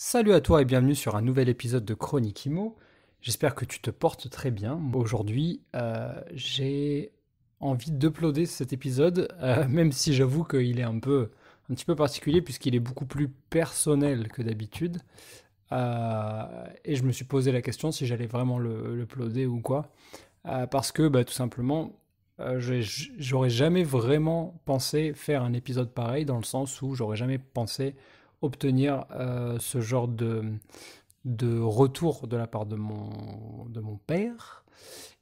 Salut à toi et bienvenue sur un nouvel épisode de Chronique Imo. J'espère que tu te portes très bien. Aujourd'hui, euh, j'ai envie d'uploader cet épisode, euh, même si j'avoue qu'il est un peu, un petit peu particulier puisqu'il est beaucoup plus personnel que d'habitude. Euh, et je me suis posé la question si j'allais vraiment le, le ou quoi, parce que bah, tout simplement, j'aurais jamais vraiment pensé faire un épisode pareil dans le sens où j'aurais jamais pensé obtenir euh, ce genre de, de retour de la part de mon, de mon père.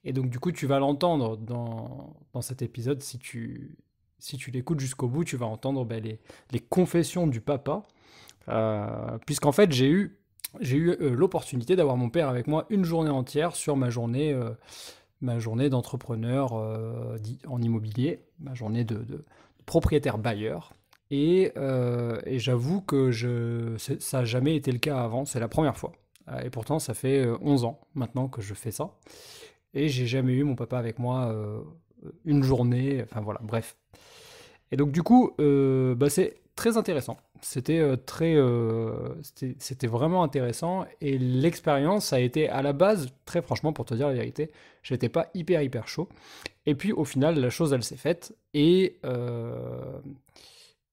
Et donc, du coup, tu vas l'entendre dans, cet épisode. Si tu, si tu l'écoutes jusqu'au bout, tu vas entendre ben, les, confessions du papa. Euh, puisqu'en fait, j'ai eu, eu euh, l'opportunité d'avoir mon père avec moi une journée entière sur ma journée, ma journée d'entrepreneur en immobilier, ma journée de, de propriétaire bailleur. Euh, et, j'avoue que je, ça n'a jamais été le cas avant, c'est la première fois. Euh, et pourtant, ça fait 11 euh, ans maintenant que je fais ça. Et j'ai jamais eu mon papa avec moi une journée, enfin voilà, bref. Et donc du coup, bah, c'est très intéressant. C'était très, c'était vraiment intéressant. Et l'expérience a été à la base, très franchement, pour te dire la vérité, j'étais pas hyper hyper chaud. Et puis au final, la chose, elle s'est faite. Et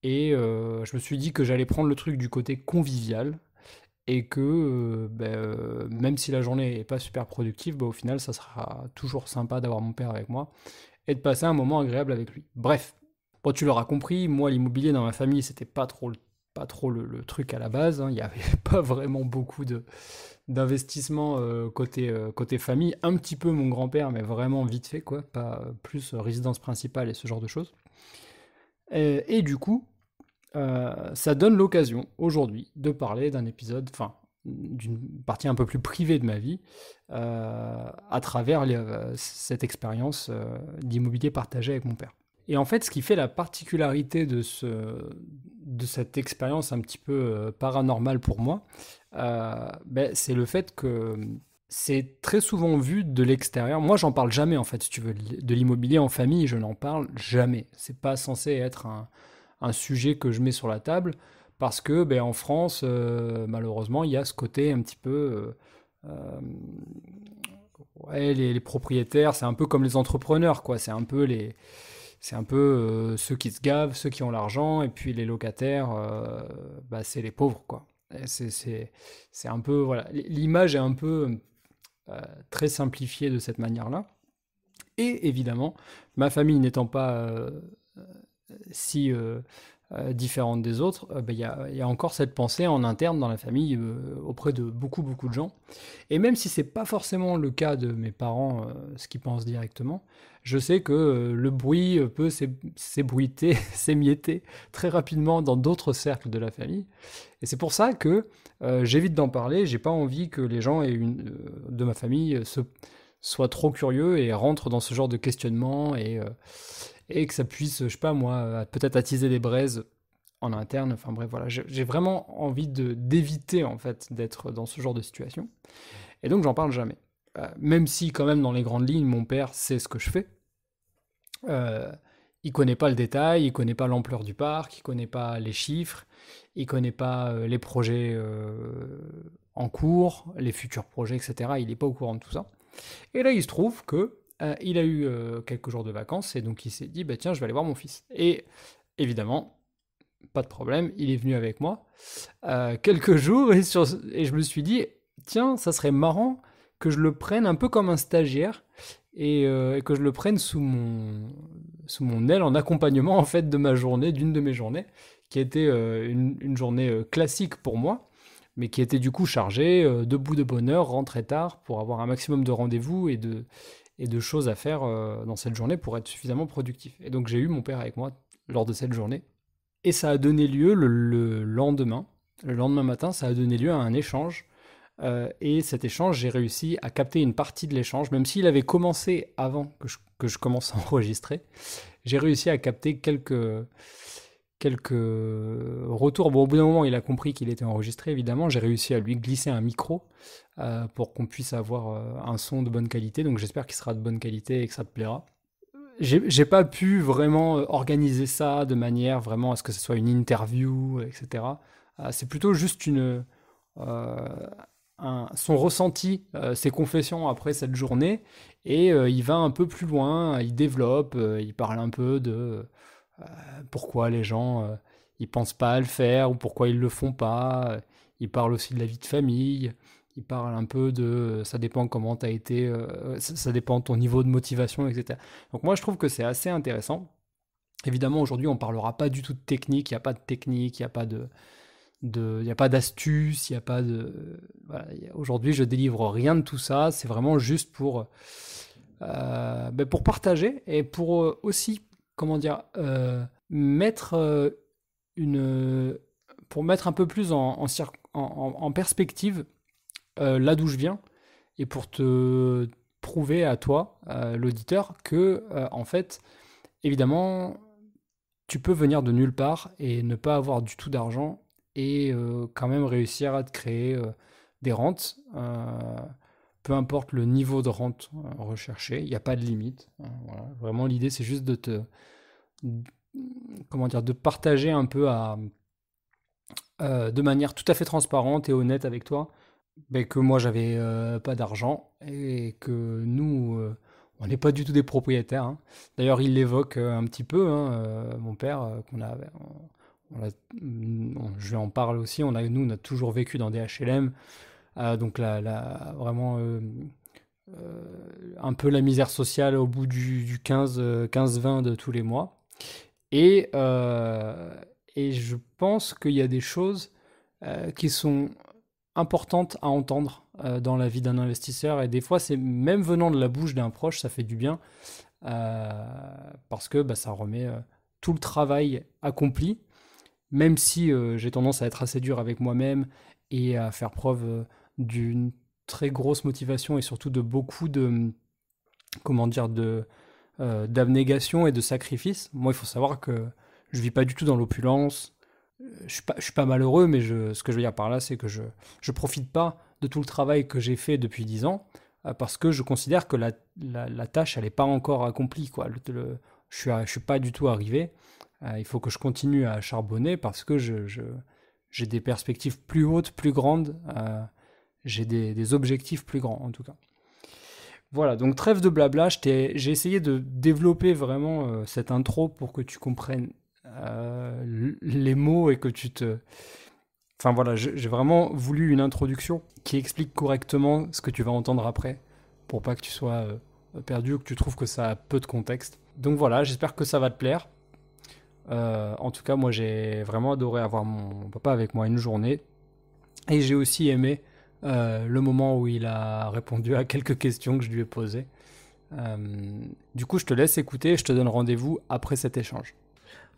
et euh, je me suis dit que j'allais prendre le truc du côté convivial et que euh, bah, euh, même si la journée n'est pas super productive, bah, au final, ça sera toujours sympa d'avoir mon père avec moi et de passer un moment agréable avec lui. Bref, tu l'auras compris, moi, l'immobilier dans ma famille, c'était pas trop pas trop le, truc à la base. Hein. Il n'y avait pas vraiment beaucoup d'investissement côté côté famille. Un petit peu mon grand-père, mais vraiment vite fait quoi. Pas plus résidence principale et ce genre de choses. et du coup, euh, ça donne l'occasion aujourd'hui de parler d'un épisode, enfin d'une partie un peu plus privée de ma vie, euh, à travers euh, cette expérience d'immobilier partagé avec mon père. Et en fait, ce qui fait la particularité de, ce, de cette expérience un petit peu paranormale pour moi, ben, c'est le fait que c'est très souvent vu de l'extérieur. Moi, j'en parle jamais, en fait, si tu veux, de l'immobilier en famille, je n'en parle jamais. C'est pas censé être un, un sujet que je mets sur la table parce que ben, en France, euh, malheureusement, il y a ce côté un petit peu. Euh, euh, les, propriétaires, c'est un peu comme les entrepreneurs, quoi. C'est un peu les. C'est un peu ceux qui se gavent, ceux qui ont l'argent, et puis les locataires, bah, c'est les pauvres, quoi. C'est un peu. Voilà. L'image est un peu très simplifiée de cette manière-là. Et évidemment, ma famille n'étant pas si euh, euh, différente des autres, euh, ben, il y, a encore cette pensée en interne dans la famille auprès de beaucoup beaucoup de gens. Et même si c'est pas forcément le cas de mes parents, ce qu'ils pensent directement, je sais que le bruit peut s'ébruiter, s'émietter très rapidement dans d'autres cercles de la famille. Et c'est pour ça que j'évite d'en parler, j'ai pas envie que les gens et une, de ma famille se, soient trop curieux et rentrent dans ce genre de questionnement et, et que ça puisse, je sais pas moi, euh, peut-être attiser des braises en interne. Enfin bref, voilà, j'ai vraiment envie d'éviter en fait d'être dans ce genre de situation. Et donc j'en parle jamais. Euh, même si quand même dans les grandes lignes, mon père sait ce que je fais. Euh, il connaît pas le détail, il connaît pas l'ampleur du parc, il connaît pas les chiffres, il connaît pas euh, les projets en cours, les futurs projets, etc. Il n'est pas au courant de tout ça. Et là, il se trouve que euh, il a eu euh, quelques jours de vacances et donc il s'est dit bah tiens je vais aller voir mon fils. Et évidemment pas de problème, il est venu avec moi euh, quelques jours et, je me suis dit tiens ça serait marrant que je le prenne un peu comme un stagiaire et, que je le prenne sous mon sous mon aile en accompagnement en fait de ma journée d'une de mes journées qui était une, journée classique pour moi mais qui était du coup chargée debout de bonheur, heure, tard pour avoir un maximum de rendez-vous et de de choses à faire euh, dans cette journée pour être suffisamment productif. Et donc j'ai eu mon père avec moi lors de cette journée. Et ça a donné lieu le, lendemain, le lendemain matin, ça a donné lieu à un échange. Euh, et cet échange, j'ai réussi à capter une partie de l'échange, même s'il avait commencé avant que je, que je commence à enregistrer. J'ai réussi à capter quelques, quelques euh, retours. Bon, au bout d'un moment, il a compris qu'il était enregistré, évidemment. J'ai réussi à lui glisser un micro euh, pour qu'on puisse avoir euh, un son de bonne qualité. Donc j'espère qu'il sera de bonne qualité et que ça te plaira. J'ai pas pu vraiment organiser ça de manière vraiment à ce que ce soit une interview, etc. C'est plutôt juste une, un, son ressenti, ses confessions après cette journée. Et il va un peu plus loin, il développe, il parle un peu de euh, pourquoi les gens euh, ils pensent pas à le faire ou pourquoi ils le font pas. Euh, ils parlent aussi de la vie de famille. Ils parlent un peu de ça dépend comment tu as été, ça dépend de ton niveau de motivation, etc. Donc moi je trouve que c'est assez intéressant. Évidemment aujourd'hui on parlera pas du tout de technique, il n'y a pas de technique, il n'y a pas de, il n'y a pas d'astuce, il n'y a pas de. Aujourd'hui, je délivre rien de tout ça. C'est vraiment juste pour, ben, pour partager et pour aussi comment dire, euh, mettre euh, une, pour mettre un peu plus en, en, perspective euh, là d'où je viens et pour te prouver à toi, l'auditeur, que en fait, évidemment, tu peux venir de nulle part et ne pas avoir du tout d'argent et quand même réussir à te créer des rentes peu importe le niveau de rente euh, recherché, il n'y a pas de limite. Hein, Vraiment, l'idée, c'est juste de te. Comment dire De partager un peu à, euh, de manière tout à fait transparente et honnête avec toi ben, que moi, j'avais n'avais euh, pas d'argent et que nous. on n'est pas du tout des propriétaires. Hein. D'ailleurs, il l'évoque un petit peu, hein, mon père, qu'on a, on, je lui en parle aussi. On a, nous, on a toujours vécu dans des HLM. Euh, donc la, la vraiment euh, euh, un peu la misère sociale au bout du, du 15-20 de tous les mois. Et, et je pense qu'il y a des choses qui sont importantes à entendre dans la vie d'un investisseur. Et des fois, c'est même venant de la bouche d'un proche, ça fait du bien. parce que bah, ça remet tout le travail accompli, même si j'ai tendance à être assez dur avec moi-même et à faire preuve d'une très grosse motivation et surtout de beaucoup de hum, comment dire de euh, d'abnégation et de sacrifice. Moi, il faut savoir que je vis pas du tout dans l'opulence. Euh, je suis pas, je suis pas malheureux, mais ce que je veux dire par là, c'est que je je profite pas de tout le travail que j'ai fait depuis dix ans euh, parce que je considère que la, la, tâche elle n'est pas encore accomplie quoi. je suis je suis pas du tout arrivé. il faut que je continue à charbonner parce que je j'ai des perspectives plus hautes, plus grandes j'ai des, objectifs plus grands en tout cas. Voilà, donc trêve de blabla, j'ai essayé de développer vraiment euh, cette intro pour que tu comprennes euh, les mots et que tu te... Enfin voilà, j'ai vraiment voulu une introduction qui explique correctement ce que tu vas entendre après, pour pas que tu sois euh, perdu ou que tu trouves que ça a peu de contexte. Donc voilà, j'espère que ça va te plaire. en tout cas, moi j'ai vraiment adoré avoir mon papa avec moi une journée. Et j'ai aussi aimé euh, le moment où il a répondu à quelques questions que je lui ai posées. Euh, du coup, je te laisse écouter et je te donne rendez-vous après cet échange.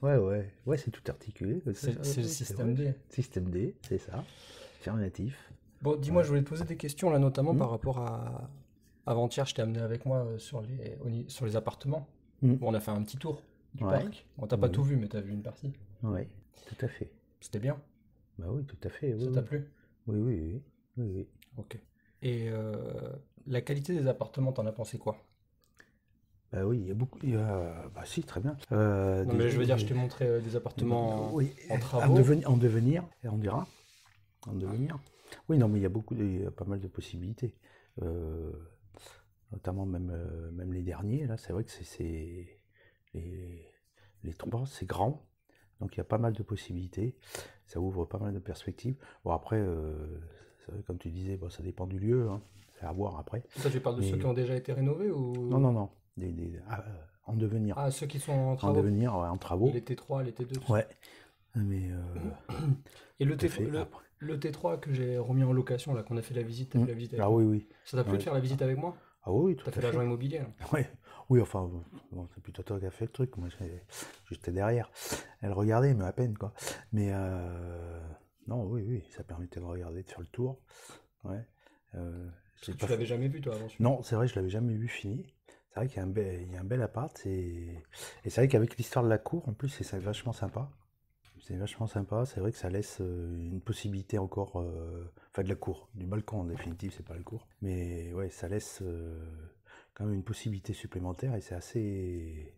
Ouais, ouais, ouais, c'est tout articulé. C'est le système D. Système D, c'est ça. Affirmatif. Bon, dis-moi, je voulais te poser des questions là, notamment mmh. par rapport à avant-hier, je t'ai amené avec moi euh, sur les sur les appartements. Mmh. où on a fait un petit tour du parc. On t'a pas mmh. tout vu, mais t'as vu une partie. Oui, tout à fait. C'était bien. Bah oui, tout à fait. ça t'a plu Oui, oui, oui. Oui, Ok. Et euh, la qualité des appartements, t'en as pensé quoi bah oui, il y a beaucoup. bah si, très bien. Euh, je veux dire, je t'ai montré euh, des appartements en, travaux. En, devenir, et on dira. En devenir. Oui, non, mais il y a beaucoup, pas mal de possibilités. notamment même, même les derniers, là, c'est vrai que c'est. Les, les trois, c'est grand. Donc il y a pas mal de possibilités. Ça ouvre pas mal de perspectives. Bon, après, comme tu disais, bon, ça dépend du lieu, hein. c'est à voir après. Ça, tu parles de ceux qui ont déjà été rénovés ou Non, non, non. Ah, euh, en devenir. Ah, ceux qui sont en travaux. En devenir, en travaux. Les T3, les T2. Ouais. Mais. Euh, Et le, T... 3 que j'ai remis en location, là, qu'on a fait la visite, la mmh. visite Ah oui, oui. Ça t'a plu de faire la visite avec moi Ah oui, oui, tout T'as fait, l'agent immobilier, Oui, enfin, c'est plutôt toi qui as fait le truc. Moi, j'étais derrière. Elle regardait, mais à peine, quoi. Mais. Euh... Non, oui, oui, ça permettait de regarder, de faire le tour. Ouais. Euh, tu l'avais jamais vu, toi, avant Non, c'est vrai, je l'avais jamais vu fini. C'est vrai qu'il y a un bel, il un bel appart. Et, c'est vrai qu'avec l'histoire de la cour, en plus, c'est vachement sympa. C'est vachement sympa. C'est vrai que ça laisse euh, une possibilité encore. Euh, enfin, de la cour, du balcon en définitive, c'est pas le cour. Mais ouais, ça laisse quand même une possibilité supplémentaire et c'est assez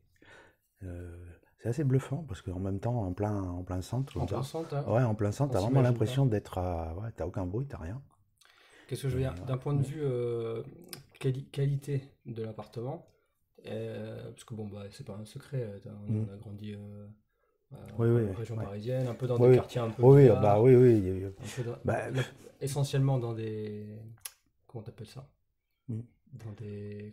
c'est bluffant parce qu'en même temps, en plein, en plein centre. en plein centre. Hein. Ouais, en plein centre, vraiment l'impression d'être. à ouais, t'as aucun bruit, t'as rien. Qu'est-ce que je veux dire D'un point de vue euh, qualité de l'appartement, euh, parce que bon, bah, c'est pas un secret, euh, on mm. a grandi. Oui, région parisienne, un peu dans des quartiers un peu. Oui, bah oui, oui. bah, essentiellement dans des. Comment t'appelles ça dans des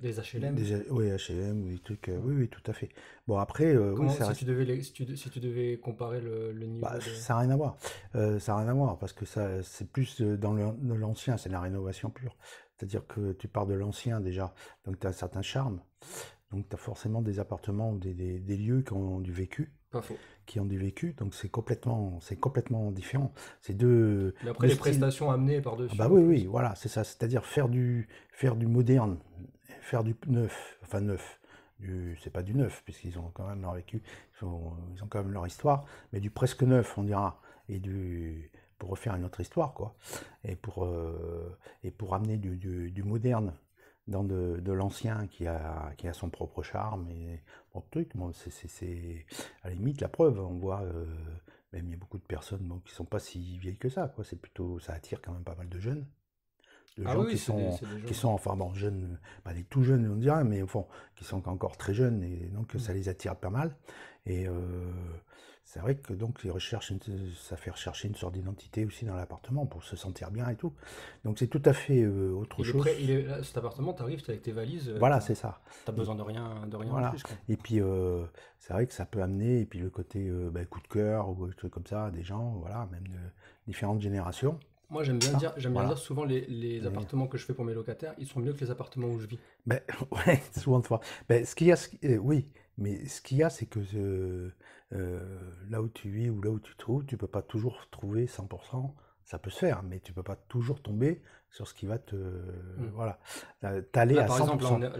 des HLM oui HLM des trucs euh, oui oui tout à fait bon après euh, si, tu devais si, tu, devais comparer le, niveau bah, ça n'a rien à voir euh, ça n'a rien à voir parce que ça c'est plus dans l'ancien c'est la rénovation pure c'est-à-dire que tu pars de l'ancien déjà donc tu as un certain charme donc tu as forcément des appartements ou des lieux qui ont du vécu qui ont du vécu, donc c'est complètement, c'est complètement différent. ces deux. après les prestations amenées par dessus. Ah bah oui, oui, voilà, c'est ça. C'est-à-dire faire du, faire du moderne, faire du neuf, enfin neuf. C'est pas du neuf puisqu'ils ont quand même leur vécu, ils ont, quand même leur histoire, mais du presque neuf, on dira, et du pour refaire une autre histoire, quoi, et pour euh, et pour amener du moderne dans de, de l'ancien qui a, qui a son propre charme et mon truc. moi c'est à la limite la preuve. On voit euh, même il y a beaucoup de personnes bon, qui sont pas si vieilles que ça. Quoi. C'est plutôt ça attire quand même pas mal de jeunes. De ah gens qui, sont, qui sont enfin bon jeunes, pas des tout jeunes on dirait, mais au fond qui sont encore très jeunes et donc mmh. ça les attire pas mal. Et euh, c'est vrai que donc les recherches, ça fait rechercher une sorte d'identité aussi dans l'appartement pour se sentir bien et tout. Donc c'est tout à fait euh, autre chose. cet appartement, tu arrives avec tes valises. Euh, voilà, c'est ça. tu T'as besoin de rien, de rien. Voilà. Et puis euh, c'est vrai que ça peut amener et puis le côté bah, coup de cœur ou des trucs comme ça des gens, voilà, même de différentes générations. Moi, j'aime bien, dire, j'aime bien dire souvent les, appartements que je fais pour mes locataires, ils sont mieux que les appartements où je vis. Ben, souvent de fois. Ben, ce qu'il y a, oui, mais ce qu'il y a, c'est que euh, là où tu vis ou là où tu trouves, tu peux pas toujours trouver 100%, ça peut se faire, mais tu peux pas toujours tomber sur ce qui va te... Hmm. Voilà, euh, t'aller à, 100%. à 100%. Là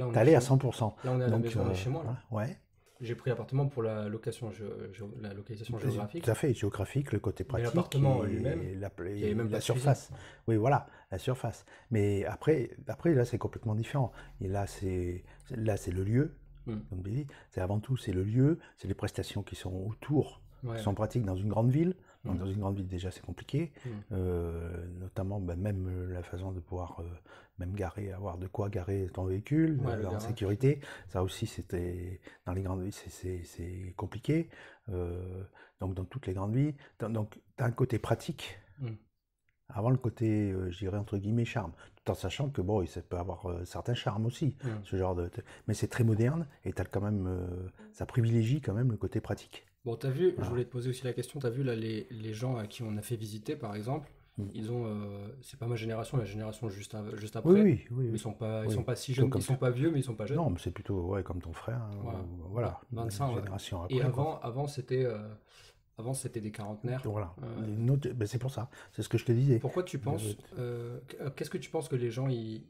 on est la Donc, maison, euh, chez moi. ouais j'ai pris l'appartement pour la location, la localisation géographique. Tout à fait, géographique, le côté pratique. L'appartement lui-même. La, même la surface. Oui, voilà, la surface. Mais après, après là, c'est complètement différent. Et là, c'est là, c'est le lieu, Mm. c'est avant tout c'est le lieu, c'est les prestations qui sont autour, qui sont pratiques dans une grande ville. Mm. Dans une grande ville déjà c'est compliqué, mm. euh, notamment ben, même euh, la façon de pouvoir euh, même garer, avoir de quoi garer ton véhicule, en sécurité. Ça aussi c'était dans les grandes villes c'est compliqué. donc dans toutes les grandes villes, donc as un côté pratique avant le côté, entre guillemets, charme en sachant que bon, ça peut avoir euh, certains charmes aussi, mm. ce genre de. Mais c'est très moderne et as quand même, euh, ça privilégie quand même le côté pratique. Bon, t'as vu, je voulais te poser aussi la question. T'as vu là les, gens à qui on a fait visiter, par exemple, mm. ils ont, euh, c'est pas ma génération, la génération juste juste après. Oui, oui, Ils sont pas, ils sont pas si jeunes, ils sont pas vieux, mais ils sont pas jeunes. Non, mais c'est plutôt ouais comme ton frère, hein, voilà. 25 ans, après, Et avant, avant c'était avant, c'était des quarantenaires. Ben, c'est pour ça. C'est ce que je te disais. Pourquoi tu euh, penses. Euh, qu'est-ce que tu penses que les gens. Ils...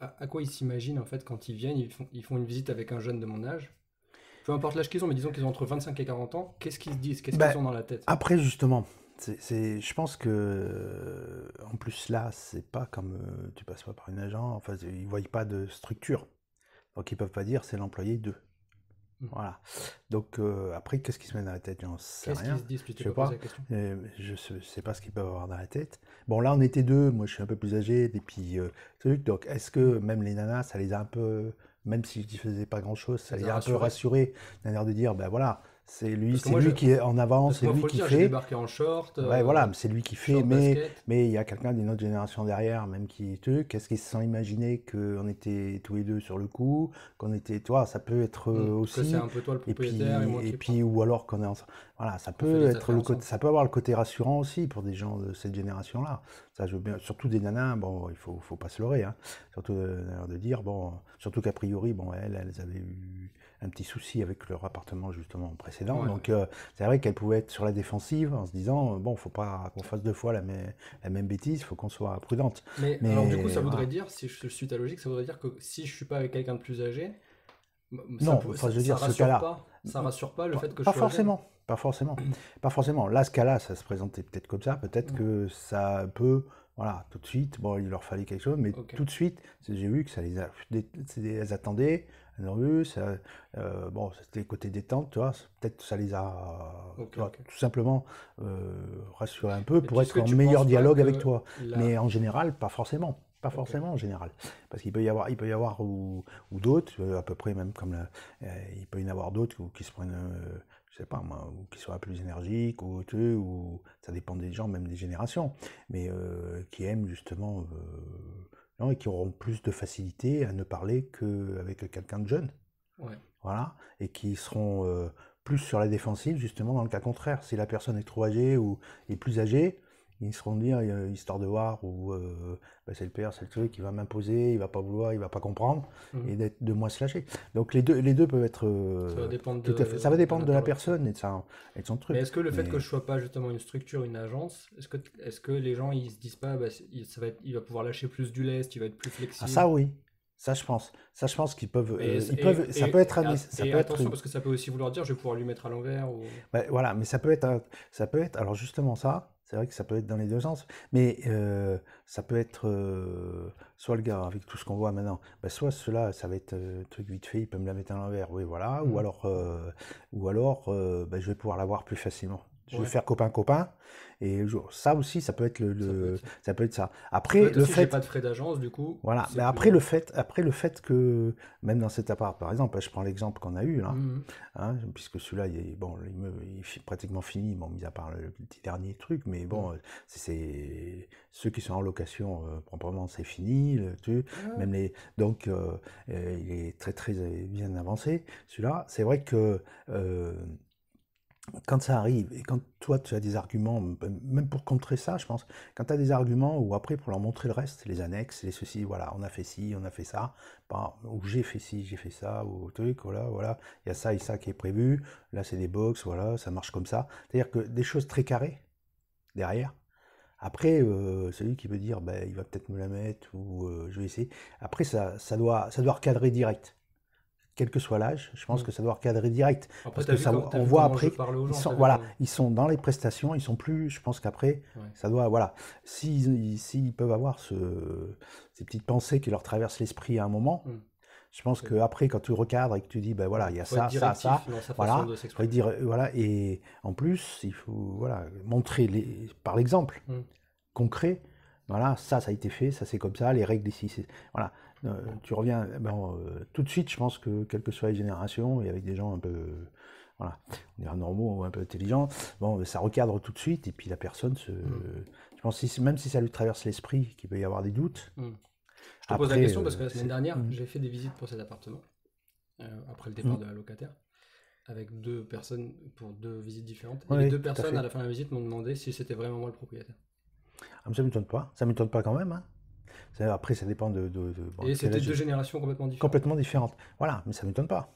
À, quoi ils s'imaginent, en fait, quand ils viennent ils font, ils font une visite avec un jeune de mon âge Peu importe l'âge qu'ils ont, mais disons qu'ils ont entre 25 et 40 ans. Qu'est-ce qu'ils se disent Qu'est-ce ben, qu'ils ont dans la tête Après, justement. je pense que, euh, en plus là, c'est pas comme tu passes pas par une agent. Enfin, ils voient pas de structure, donc ils peuvent pas dire c'est l'employé d'eux. Mhm. Voilà. Donc euh, après, qu'est-ce qui se met dans la tête J'en sais rien. Qu'ils se disent, euh, je sais pas. je sais pas ce qu'ils peuvent avoir dans la tête. Bon, là, on était deux. Moi, je suis un peu plus âgé. Et puis, euh, donc, est-ce que mhm. même les nanas, ça les a un peu, même si je ne faisais pas grand-chose, ça, les a un peu rassurés d'un air de dire, ben voilà, c'est lui, c'est lui qui est en avance, c'est lui qui fait. débarqué en short. Ouais, euh, voilà, c'est lui qui fait, mais mais il y a quelqu'un d'une autre génération derrière, même qui est eux. Qu'est-ce qu'ils se sont imaginés qu'on était tous les deux sur le coup, qu'on était, toi, ça peut être euh, hmm, aussi. aussi. C'est un peu toi le propriétaire et puis, ou alors qu'on est Voilà, ça peut être le ça peut avoir le côté rassurant aussi pour des gens de cette génération-là. Ça, je bien, surtout des nanas. Bon, il faut faut pas se leurrer, hein. surtout de, euh, de dire bon, surtout qu'a priori, bon, elles, elles avaient eu un petit souci avec leur appartement justement précédent. Donc euh, c'est vrai qu'elle pouvait être sur la défensive en se disant euh, bon, faut pas qu'on fasse deux fois la, même, la même bêtise, faut qu'on soit prudente. Mais, alors du coup, ça voudrait dire, si je suis ta logique, ça voudrait dire que si je suis pas avec quelqu'un de plus âgé, ça non, je veux dire, ce cas-là, ça rassure pas le fait que pas forcément. Pas forcément, pas forcément. Là, ce cas-là, ça se présentait peut-être comme ça. Peut-être que ça peut voilà, tout de suite, bon, il leur fallait quelque chose, mais tout de suite, j'ai vu que ça les, a, attendaient c'était Ça, euh, bon, c'était côté détente, tu vois. Peut-être ça les a euh, tout simplement euh, rassurés un peu pour être en meilleur dialogue avec toi. Mais en général, pas forcément. Pas forcément en général, parce qu'il peut y avoir, il peut y avoir ou, d'autres, à peu près même comme la, il peut y en avoir d'autres qui se prennent je sais pas moi, ou qui soient plus énergiques, ou ou ça dépend des gens, même des générations, mais qui aiment justement et qui auront plus de facilité à ne parler qu'avec quelqu'un de jeune. Voilà, et qui seront euh, plus sur la défensive justement dans le cas contraire. Si la personne est trop âgée ou est plus âgée, ils seront dire, euh, histoire de voir, ou euh, bah, c'est le père, c'est le truc, il va m'imposer, il va pas vouloir, il va pas comprendre, mmh. et d'être de moi se lâcher. Donc les deux, les deux peuvent être. Euh, ça va dépendre de, ça va dépendre de, la personne et de, et son truc. Mais est-ce que le fait que je sois pas justement une structure, une agence, est-ce que, est que les gens ils se disent pas, bah, ça va il va pouvoir lâcher plus du lest, il va être plus ah, flexible ça oui. Ça, je pense. Ça, je pense qu'ils peuvent. ça peut être attention, parce que ça peut aussi vouloir dire, je vais pouvoir lui mettre à l'envers. Bah, voilà, mais ça peut être. ça peut être. Alors justement, ça, c'est vrai que ça peut être dans les deux sens, mais euh, ça peut être euh, soit le gars avec tout ce qu'on voit maintenant, bah, soit cela, ça va être un euh, truc vite fait, il peut me la mettre à l'envers, oui voilà, ou mmh. alors, ou alors, bah, je vais pouvoir l'avoir plus facilement. Je vais faire copain copain, et ça aussi, ça peut être le, ça, peut être ça. Après le fait, pas de frais d'agence du coup. Voilà. Mais après le fait, après le fait que même dans cet appart, par exemple, je prends l'exemple qu'on a eu là, hein, mhm. hein, puisque celui-là, il est bon, il est pratiquement fini, mis à part le petit dernier truc, mais bon, mhm. euh, c'est ceux qui sont en location euh, proprement, c'est fini. tu, Même les, donc euh, il est très très bien avancé. Celui-là, c'est vrai que quand ça arrive, et quand toi tu as des arguments, ben, même pour contrer ça, je pense, quand tu as des arguments ou après pour leur montrer le reste, les annexes, les ceci, voilà, on a fait ci, on a fait ça, bah, ou j'ai fait ci, j'ai fait ça, ou truc, voilà, voilà, il y a ça et ça qui est prévu, là c'est des box, voilà, ça marche comme ça. C'est-à-dire que des choses très carrées derrière. Après, euh, celui qui veut dire, ben, il va peut-être me la mettre, ou euh, je vais essayer. Après, ça, ça, doit, ça doit recadrer direct quel que soit l'âge, je pense mm. que ça doit recadrer direct. parce que on voit après, ils sont, voilà, ils sont dans les prestations, ils sont plus, je pense qu'après, ça doit, voilà, s'ils si, peuvent avoir ce, ces petites pensées qui leur traversent l'esprit à un moment, mm. je pense qu'après, quand tu recadres et que tu dis, ben voilà, il y a ça, ça, ça, voilà, dire, voilà, et en plus, il faut, voilà, montrer les, par l'exemple mm. concret, voilà, ça, ça a été fait, ça c'est comme ça, les règles ici, voilà. Euh, tu reviens, eh ben, euh, tout de suite, je pense que, quelle que soient les générations, et avec des gens un peu voilà, on dirait normaux ou un peu intelligents, bon, euh, ça recadre tout de suite, et puis la personne se. Mm. Je pense que même si ça lui traverse l'esprit, qu'il peut y avoir des doutes. Mm. Je te pose la question parce que la semaine dernière, mm. j'ai fait des visites pour cet appartement, après le départ de la locataire, avec deux personnes pour deux visites différentes. et les deux personnes, à, la fin de la visite, m'ont demandé si c'était vraiment moi le propriétaire. Ah, ça ne m'étonne pas, ça ne m'étonne pas quand même. Hein. Après, ça dépend de. et c'était deux générations complètement différentes. Voilà, mais ça ne m'étonne pas.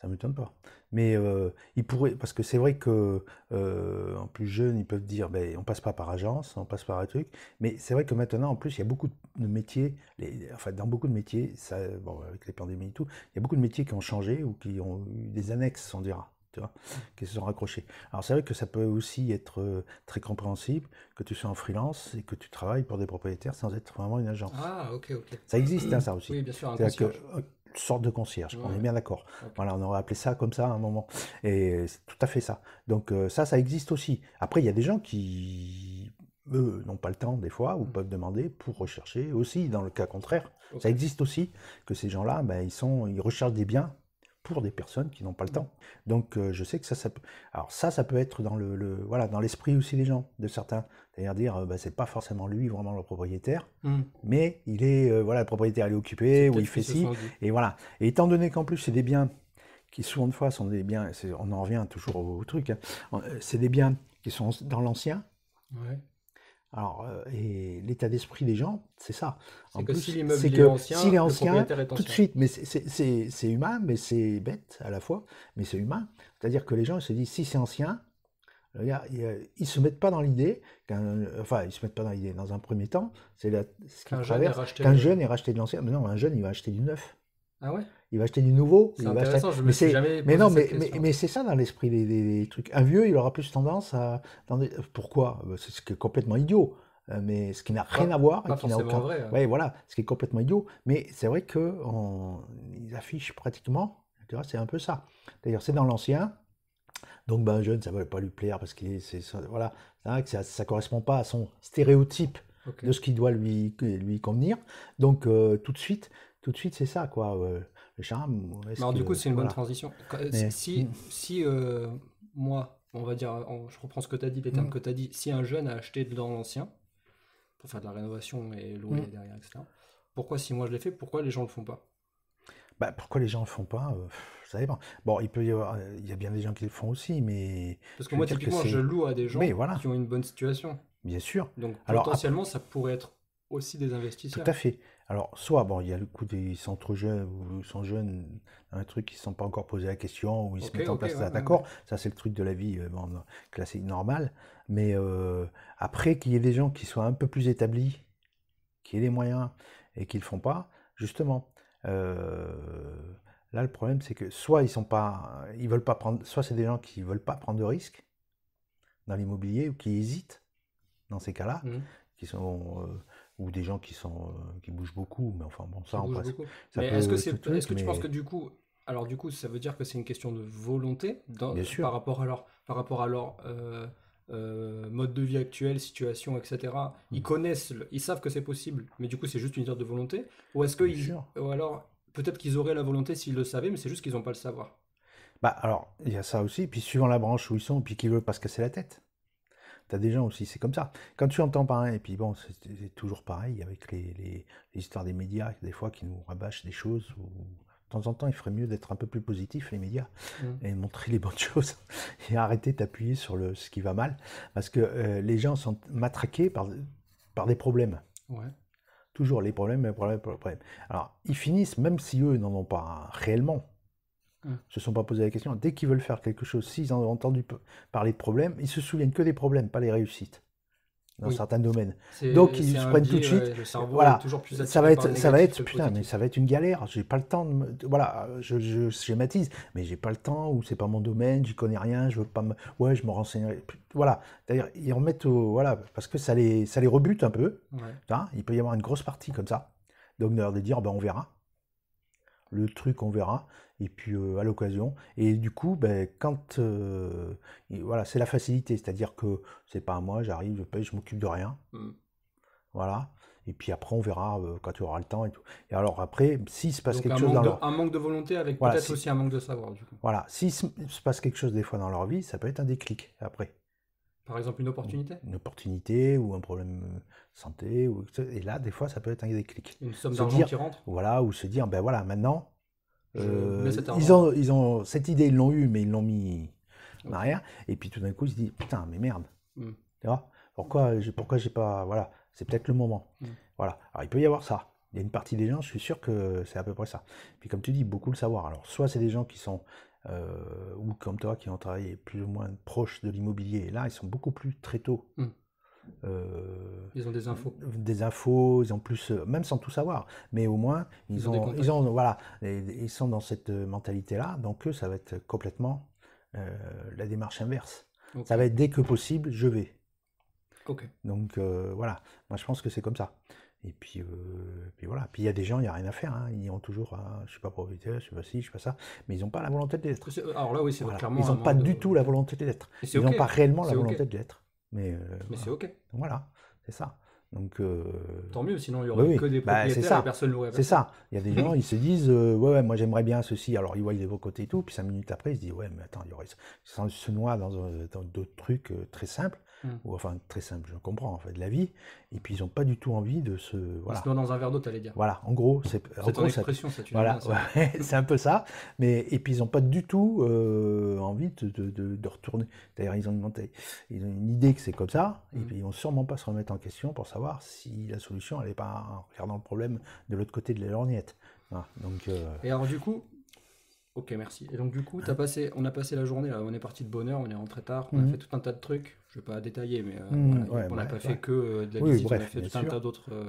Ça ne m'étonne pas. Mais euh, ils parce que c'est vrai que euh, en plus jeunes, ils peuvent dire, ben, on passe pas par agence, on passe par un truc. Mais c'est vrai que maintenant, en plus, il y a beaucoup de métiers, les, enfin, dans beaucoup de métiers, ça, bon, avec les pandémies et tout, il y a beaucoup de métiers qui ont changé ou qui ont eu des annexes, on dira qui se sont raccrochés. Alors c'est vrai que ça peut aussi être euh, très compréhensible que tu sois en freelance et que tu travailles pour des propriétaires sans être vraiment une agence. Ah, ok, ok. Ça existe, hein, ça aussi. Oui, bien sûr, un euh, une sorte de concierge, on est bien d'accord. Voilà, on aurait appelé ça comme ça à un moment. Et c'est tout à fait ça. Donc euh, ça, ça existe aussi. Après, il y a des gens qui eux n'ont pas le temps des fois ou mm. peuvent demander pour rechercher aussi dans le cas contraire ça existe aussi que ces gens là ben, ils ils recherchent des biens des personnes qui n'ont pas le temps. Donc euh, je sais que ça, ça peut. Alors ça, ça peut être dans le, voilà, dans l'esprit aussi les gens, de certains. C'est-à-dire euh, bah, c'est pas forcément lui vraiment le propriétaire, hmm. mais il est, euh, voilà, le propriétaire est occupé ou il fait ci, et voilà. Et étant donné qu'en plus c'est des biens qui souvent de fois sont des biens, on en revient toujours au, truc, hein, c'est des biens qui sont dans l'ancien. Alors, euh, et l'état d'esprit des gens, c'est ça. C'est que est ancien, est ancien tout de suite, mais c'est humain, mais c'est bête à la fois, mais c'est humain. C'est-à-dire que les gens se disent, si c'est ancien, euh, ils se mettent pas dans l'idée, enfin ils se mettent pas dans l'idée dans un premier temps, c'est ce qu'un jeune, jeune est racheté de l'ancien, mais non, un jeune il va acheter du neuf. Ah ouais il va acheter du nouveau. acheter... mais non, mais, mais, c'est ça dans l'esprit des, trucs. Un vieux, il aura plus tendance à. Pourquoi euh, C'est ce qui est complètement idiot. Euh, mais ce qui n'a rien à voir, qui n'a aucun. Hein. voilà, ce qui est complètement idiot. Mais c'est vrai que on... ils affichent pratiquement. C'est un peu ça. D'ailleurs, c'est dans l'ancien. Donc, ben, un jeune, ça ne va pas lui plaire parce que c'est voilà, ça, ne correspond pas à son stéréotype de ce qui doit lui lui convenir. Donc, euh, tout de suite, tout de suite, c'est ça quoi. Alors, du coup, c'est une bonne transition. Si, si hmm. euh, moi, on va dire, je reprends ce que tu as dit, les hmm. que tu as dit, si un jeune a acheté dans l'ancien, pour faire de la rénovation et louer hmm. derrière, etc., pourquoi, si moi je l'ai fait, pourquoi les gens ne le font pas bah, pourquoi les gens ne le font pas euh, Ça Bon, il peut y avoir, euh, il y a bien des gens qui le font aussi, mais parce que moi typiquement, je loue à des gens qui ont une bonne situation. Bien sûr. Donc potentiellement, ça pourrait être aussi des investisseurs. Tout à fait. Alors, soit, bon, il y a le coup des centres jeunes ou sont jeunes, un truc qui ne se sont pas encore posés la question, ou ils se mettent en place d'accord. Ça, c'est le truc de la vie euh, classique, normale. Mais euh, après, qu'il y ait des gens qui soient un peu plus établis, qui aient les moyens et qui ne le font pas, justement. Euh, là, le problème, c'est que soit ils sont pas, ils veulent pas prendre, soit c'est des gens qui veulent pas prendre de risques dans l'immobilier ou qui hésitent dans ces cas-là, mmh. qui sont ou des gens qui sont euh, qui bougent beaucoup, mais enfin bon, ça, on passe. mais est-ce que, -ce que tu penses que du coup, alors du coup, ça veut dire que c'est une question de volonté dans, Bien sûr. par rapport à leur, par rapport à leur euh, euh, mode de vie actuel, situation, etc. Ils mmh. connaissent, ils savent que c'est possible, mais du coup, c'est juste une histoire de volonté. Ou est-ce que ou alors peut-être qu'ils auraient la volonté s'ils le savaient, mais c'est juste qu'ils n'ont pas le savoir. Bah alors, il y a ça aussi, puis suivant la branche où ils sont, puis qui veut pas se casser la tête. T'as des gens aussi, c'est comme ça. Quand tu entends un, et puis bon, c'est toujours pareil avec les, histoires des médias, des fois qui nous rabâchent des choses de temps en temps, il ferait mieux d'être un peu plus positif, les médias, mmh. et montrer les bonnes choses, et arrêter d'appuyer sur le, ce qui va mal, parce que euh, les gens sont matraqués par, des problèmes. Toujours les problèmes, les problèmes, les problèmes. Alors, ils finissent, même si eux n'en ont pas réellement, Hum. se sont pas posé la question. Dès qu'ils veulent faire quelque chose, s'ils ont entendu parler de problèmes, ils se souviennent que des problèmes, pas les réussites dans certains domaines. Donc ils se prennent tout de suite. voilà, ça va être, ça va être, putain, mais ça va être une galère. J'ai pas le temps de, me... voilà, je, schématise, mais j'ai pas le temps ou c'est pas mon domaine, j'y connais rien, je veux pas, me... ouais, je me renseignerai. Voilà, d'ailleurs ils remettent, voilà, parce que ça les, ça les rebute un peu. Hein, il peut y avoir une grosse partie comme ça. Donc de dire, oh, ben on verra le truc on verra et puis euh, à l'occasion et du coup ben, quand euh, voilà c'est la facilité c'est à dire que c'est pas à moi j'arrive je paye je m'occupe de rien mm. voilà et puis après on verra euh, quand tu auras le temps et tout et alors après s'il se passe quelque chose dans un manque de volonté avec peut-être aussi un manque de savoir du coup voilà s'il se, passe quelque chose des fois dans leur vie ça peut être un déclic après par exemple, une opportunité Une opportunité ou un problème euh, santé. Et là, des fois, ça peut être un déclic. Une somme d'argent qui rentre Voilà, ou se dire, ben voilà, maintenant, euh, ils, ont, ils cette idée, ils l'ont eue, mais ils l'ont mis en arrière. Et puis tout d'un coup, ils se disent, putain, mais merde. Hmm. Tu vois Pourquoi, pourquoi j'ai pas... Voilà, c'est peut-être le moment. Hmm. Voilà. Alors, il peut y avoir ça. Il y a une partie des gens, je suis sûr que c'est à peu près ça. Puis comme tu dis, beaucoup le savoir. Alors, soit c'est des gens qui sont euh, ou comme toi qui ont travaillé plus ou moins proche de l'immobilier. là, ils sont beaucoup plus très tôt. Hmm. Euh, ils ont des infos. Des infos, ils ont plus, euh, même sans tout savoir, mais au moins ils, ont, ils ils sont dans cette mentalité-là. Donc eux, ça va être complètement la démarche inverse. Ça va être dès que possible, je vais. Donc voilà, moi je pense que c'est comme ça. Et euh, puis, voilà. Puis il y a des gens, il n'y a rien à faire. Hein. Ils ont toujours, je ne sais pas profiter, je ne sais pas si, je ne sais pas ça. Mais ils n'ont pas la volonté d'être. Alors là, oui, c'est clairement. Ils n'ont pas du tout la volonté d'être. Ils n'ont pas réellement la volonté d'être. Mais, euh, c'est OK. Voilà, c'est ça. Donc, euh, Tant mieux, sinon il n'y aurait que des bah, propriétaires personne n'aurait C'est ça. Il y a des gens, ils se disent ouais, moi j'aimerais bien ceci. Alors ils voient les beaux côtés et tout. Puis cinq minutes après, ils se disent Ouais, mais attends, il y aurait... ils se noient dans d'autres trucs très simples. Hmm. Ou enfin, très simple, je comprends, en fait, la vie. Et puis, ils n'ont pas du tout envie de se. Voilà. se dans un verre d'eau, tu allais dire. Voilà, en gros, hmm. c'est. C'est pression, ça, Voilà, c'est un peu ça. Mais, et puis, ils n'ont pas du tout euh, envie de, retourner. D'ailleurs, ils ont, une, ils ont une idée que c'est comme ça. Et hmm. puis, ils ne vont sûrement pas se remettre en question pour savoir si la solution, elle n'est pas en regardant le problème de l'autre côté de la lorgnette. donc, euh, Et alors, du coup, Ok, merci. Et donc du coup, as passé, on a passé la journée, là, on est parti de bonne heure, on est rentré tard, on a mhm. fait tout un tas de trucs. Je vais pas détailler, mais euh, mhm. on n'a bah, pas fait que euh, de la visite, on a fait tout un tas d'autres, euh,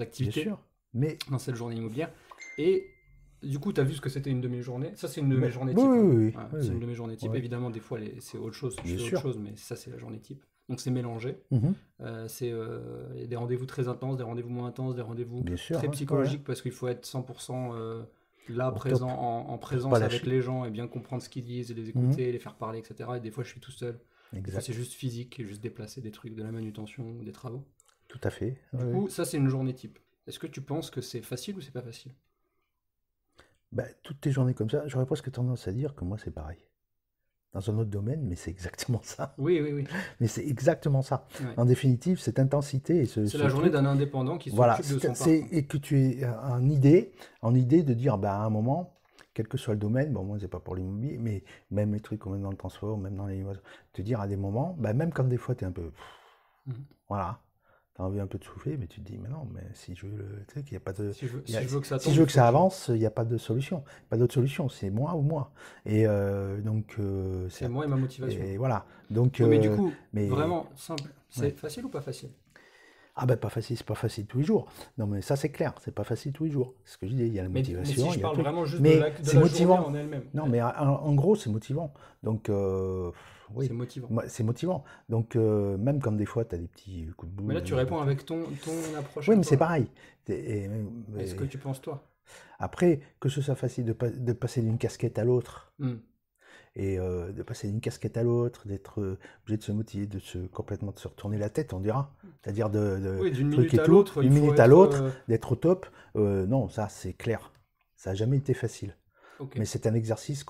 activités mais... dans cette journée immobilière. Et du coup, tu as vu ce que c'était une demi-journée. Ça, c'est une bah, demi-journée type. Oui, hein. oui, c'est une demi-journée type. Évidemment, des fois, c'est autre chose, autre chose, mais ça, c'est la journée type. Donc c'est mélangé. Mhm. c'est des rendez-vous très intenses, des rendez-vous moins intenses, des rendez-vous très hein. psychologiques parce qu'il faut être 100% là, présent, en, présence avec les gens et bien comprendre ce qu'ils disent et les écouter, mhm. les faire parler, etc. Et des fois, je suis tout seul. C'est juste physique, juste déplacer des trucs, de la manutention ou des travaux. Tout à fait. Du coup, ça, c'est une journée type. Est-ce que tu penses que c'est facile ou c'est pas facile bah, Toutes tes journées comme ça, j'aurais presque tendance à dire que moi, c'est pareil dans un autre domaine, mais c'est exactement ça. Oui, oui, oui. Mais c'est exactement ça. En définitive, cette intensité et ce. C'est la journée d'un indépendant qui se de c'est, Et que tu es euh, en idée, en idée de dire, bah, à un moment, quel que soit le domaine, bon, moi, c'est pas pour l'immobilier, mais même les trucs, met dans le transport, même dans les. Te dire à des moments, bah, même quand des fois, tu es un peu. Mhm. Voilà tu envie un peu de souffler, mais tu te dis, mais non, mais si je veux, tu sais, qu'il a pas de, si je, que ça, avance, il n'y a pas de solution, pas d'autre solution, c'est moi ou moi. Et euh, donc, euh, c'est moi et ma motivation. voilà. Donc, mais du euh, coup, vraiment simple, c'est facile ou pas facile ah ben pas facile, c'est pas facile tous les jours. Non mais ça c'est clair, c'est pas facile tous les jours. C'est ce que je dis, il y a la motivation. Mais, mais je parle vraiment juste de la, de motivant. en elle-même. Non mais en, gros c'est motivant. Donc c'est motivant. C'est motivant. Donc, euh, même quand des fois, tu as des petits coups de boule. Mais là, tu réponds avec ton, approche. Oui, mais c'est pareil. Est-ce que tu penses, toi Après, que ce soit facile de, passer d'une casquette à l'autre, hmm. et euh, de passer d'une casquette à l'autre, d'être euh, obligé de se motiver, de se complètement de se retourner la tête, on dira. C'est-à-dire de, de d'une minute à l'autre, minute à l'autre, d'être au top. non, ça, c'est clair. Ça n'a jamais été facile. Mais c'est un exercice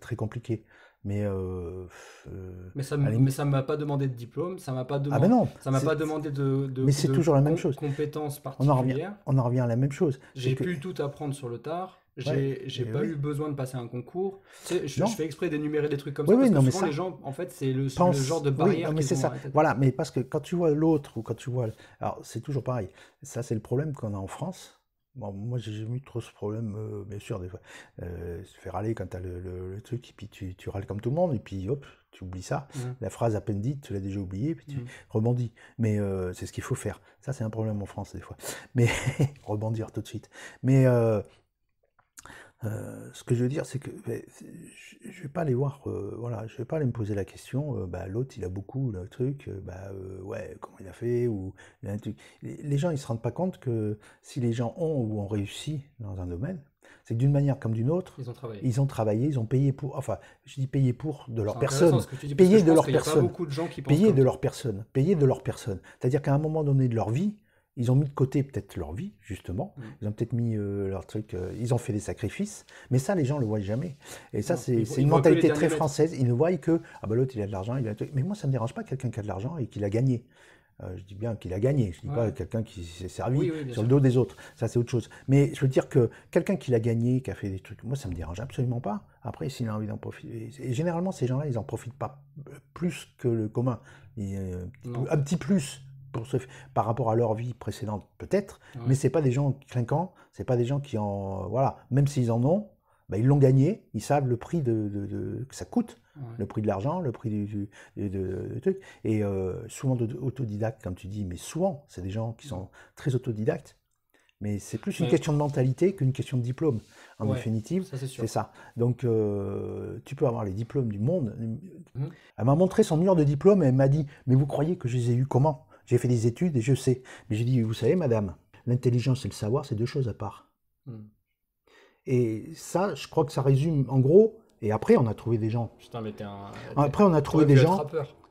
très compliqué. Mais, euh, euh, mais ça ne m'a pas demandé de diplôme, ça m'a pas ah demandé, ben ça m'a pas demandé de, mais c'est toujours la même chose. compétences particulières. On en, revient, on en revient à la même chose. J'ai pu tout apprendre sur le tard. J'ai ouais, pas eu besoin de passer un concours. je, fais exprès d'énumérer des trucs comme ça parce que souvent les gens, en fait, c'est le, genre de barrière. mais c'est ça. Voilà, mais parce que quand tu vois l'autre ou quand tu vois, alors c'est toujours pareil. Ça, c'est le problème qu'on a en France moi, j'ai jamais eu trop ce problème, euh, bien sûr, des fois. Euh, se faire râler quand t'as le, le, truc, et puis tu, râles comme tout le monde, et puis hop, tu oublies ça. Mmh. La phrase à peine dite, tu l'as déjà oubliée, puis tu mmh. rebondis. Mais euh, c'est ce qu'il faut faire. Ça, c'est un problème en France, des fois. Mais rebondir tout de suite. Mais euh, euh, ce que je veux dire, c'est que ben, je ne vais pas aller voir, euh, voilà, je vais pas aller me poser la question, euh, bah, l'autre il a beaucoup le truc, bah, ouais, comment il a fait, ou truc. Les gens ils se rendent pas compte que si les gens ont ou ont réussi dans un domaine, c'est que d'une manière comme d'une autre, ils ont travaillé, ils ont payé pour, enfin, je dis payé pour de leur personne, payé de leur personne, payé de leur personne, payé de leur personne. C'est-à-dire qu'à un moment donné de leur vie, ils ont mis de côté peut-être leur vie, justement. Mm. Ils ont peut-être mis euh, leur truc, euh, ils ont fait des sacrifices, mais ça, les gens ne le voient jamais. Et ça, c'est une mentalité très française. Ils ne voient que, ah ben l'autre, il a de l'argent, il a Mais moi, ça ne me dérange pas quelqu'un qui a de l'argent et qui l'a gagné. Euh, je dis bien qu'il a gagné, je ne dis pas quelqu'un qui s'est servi sur le dos des autres, ça c'est autre chose. Mais je veux dire que quelqu'un qui l'a gagné, qui a fait des trucs, moi ça ne me dérange absolument pas. Après, s'il a envie d'en profiter, et généralement ces gens-là, ils n'en profitent pas plus que le commun. un petit plus, par rapport à leur vie précédente, peut-être, mais mais c'est pas des gens clinquants, c'est pas des gens qui en. Voilà, même s'ils en ont, bah, ils l'ont gagné, ils savent le prix de, que ça coûte, le prix de l'argent, le prix du, de, truc. Et euh, souvent autodidacte comme tu dis, mais souvent, c'est des gens qui sont très autodidactes. Mais c'est plus une question de mentalité qu'une question de diplôme. En définitive, c'est ça. Donc, euh, tu peux avoir les diplômes du monde. Mmh. Elle m'a montré son mur de diplôme et elle m'a dit Mais vous croyez que je les ai eus comment j'ai fait des études et je sais. Mais j'ai dit, vous savez, madame, l'intelligence et le savoir, c'est deux choses à part. Hmm. Et ça, je crois que ça résume, en gros, et après, on a trouvé des gens. Putain, mais t'es un. Après, on a trouvé des gens.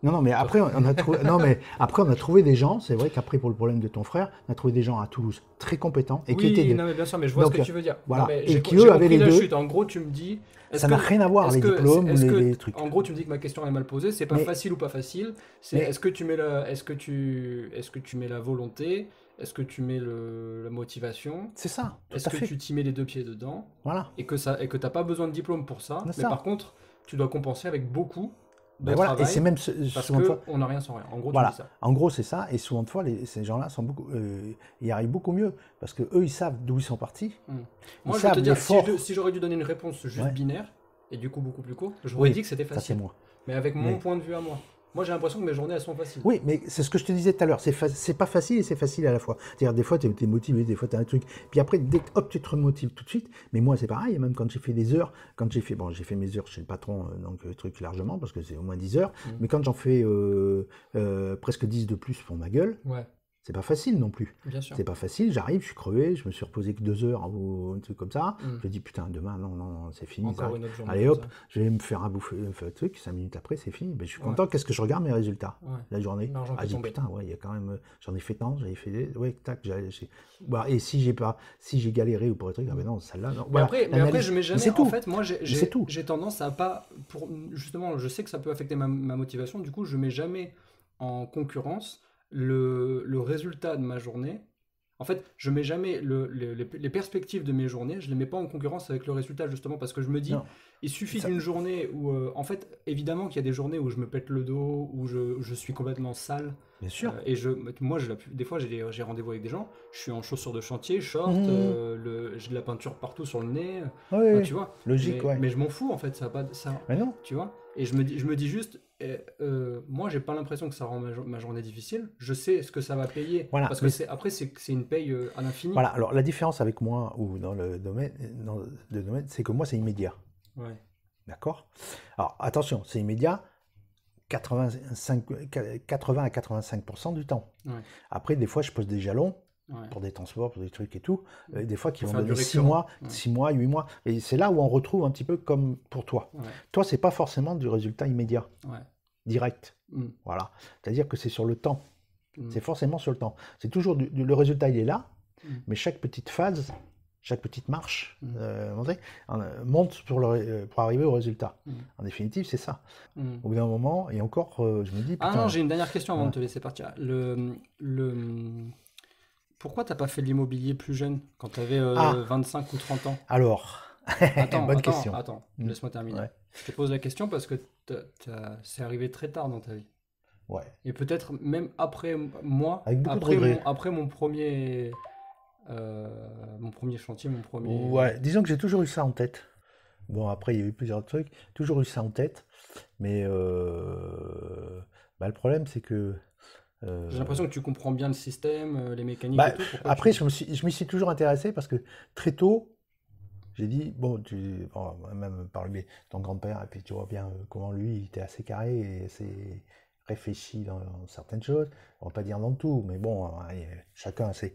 Non, non, mais après, on a trouvé. non, mais après, on a trouvé des gens. C'est vrai qu'après, pour le problème de ton frère, on a trouvé des gens à Toulouse très compétents et qui étaient. Des... non, mais bien sûr, mais je vois ce que tu veux dire. Voilà. et qui les deux. En gros, tu me dis. Ça n'a rien à voir les diplômes, les, les, trucs. En gros, tu me dis que ma question est mal posée. C'est pas facile ou pas facile. C'est est-ce que tu mets la, est-ce que tu, est-ce que tu mets la volonté est-ce que tu mets la motivation C'est ça. Est-ce que tu t'y mets les deux pieds dedans Voilà. Et que ça, et que t'as pas besoin de diplôme pour ça. Mais par contre, tu dois compenser avec beaucoup ben voilà, et c'est même parce que on n'a rien sans rien. En gros, ça. En gros, c'est ça. Et souvent de fois, ces gens-là sont beaucoup, ils euh, arrivent beaucoup mieux parce que eux, ils savent d'où ils sont partis. Hmm. Moi, je vais te dire, si, j'aurais dû donner une réponse juste binaire et du coup beaucoup plus court, j'aurais aurais dit que c'était facile. Mais avec mon point de vue à moi. Moi, j'ai l'impression que mes journées, elles sont faciles. Oui, mais c'est ce que je te disais tout à l'heure. C'est, pas facile et c'est facile à la fois. C'est-à-dire, des fois, tu es, motivé, des fois, tu as un truc. Puis après, hop, tu te remotives tout de suite. Mais moi, c'est pareil. Même quand j'ai fait des heures, quand j'ai fait, bon, j'ai fait mes heures chez le patron, euh, donc le euh, truc largement, parce que c'est au moins 10 heures. Mm. Mais quand j'en fais euh, presque 10 de plus pour ma gueule, ouais. C'est pas facile non plus. C'est pas facile, j'arrive, je suis crevé, je me suis reposé que deux heures ou un truc comme ça. Mm. Je dis putain, demain, non, non, c'est fini. Allez hop, je vais me faire un bouffer, un truc, cinq minutes après, c'est fini. Mais je suis content, qu'est-ce que je regarde mes résultats la journée Ah, je dis putain, ouais, il y quand même, j'en ai fait tant, j'avais fait, ouais, tac, bah, et si j'ai pas, si j'ai galéré ou pour être truc, ah, non, celle-là, non. Mais après, mais après, je mets jamais, en fait, moi, j'ai tendance à pas, pour, justement, je sais que ça peut affecter ma, ma motivation, du coup, je mets jamais en concurrence le, résultat de ma journée. En fait, je mets jamais les perspectives de mes journées, je ne les mets pas en concurrence avec le résultat justement parce que je me dis, il suffit d'une journée où, euh, en fait, évidemment qu'il y a des journées où je me pète le dos, où je, suis complètement sale. Bien sûr. Euh, et je, moi, je, des fois, j'ai rendez-vous avec des gens, je suis en chaussures de chantier, short, mmh. euh, j'ai de la peinture partout sur le nez. tu vois. Logique, mais, mais je m'en fous en fait, ça a pas ça. non. Tu vois. Et je me dis, je me dis juste, eh, euh, moi, j'ai pas l'impression que ça rend ma, journée difficile. Je sais ce que ça va payer. parce que c'est après, c'est une paye euh, à l'infini. Voilà. Alors la différence avec moi ou dans le domaine, dans domaine, c'est que moi, c'est immédiat. D'accord. Alors attention, c'est immédiat. 80 à 85 du temps. Après, des fois, je pose des jalons pour des transports, pour des trucs et tout, mm. euh, des fois qui vont donner 6 mois, 6 mois, 8 mois. Et c'est là où on retrouve un petit peu comme pour toi. Toi, c'est pas forcément du résultat immédiat, direct. Mm. Voilà. C'est-à-dire que c'est sur le temps. Mm. C'est forcément sur le temps. C'est toujours le résultat, il est là, mais chaque petite phase, chaque petite marche euh, hein, monte euh, pour, arriver au résultat. En définitive, c'est ça. Au bout d'un moment, et encore, je me dis. ah non, j'ai une dernière question avant de te laisser partir. le pourquoi t'as pas fait de l'immobilier plus jeune, quand tu avais 25 ou 30 ans Alors, attends, bonne question. Attends, mm. laisse-moi terminer. Je te pose la question parce que c'est arrivé très tard dans ta vie. Ouais. Et peut-être même après moi, après mon, après, mon, premier, euh, mon premier chantier, mon premier. Ouais. Disons que j'ai toujours eu ça en tête. Bon, après il y a eu plusieurs trucs, toujours eu ça en tête, mais euh, bah, le problème c'est que euh, j'ai l'impression que tu comprends bien le système, euh, les mécaniques. Bah, après, je, me suis, m'y suis toujours intéressé parce que très tôt, j'ai dit, bon, tu, même par de ton grand-père, et puis tu vois bien euh, comment lui, il était assez carré et assez réfléchi dans, certaines choses. On va pas dire dans tout, mais bon, hein, chacun a ses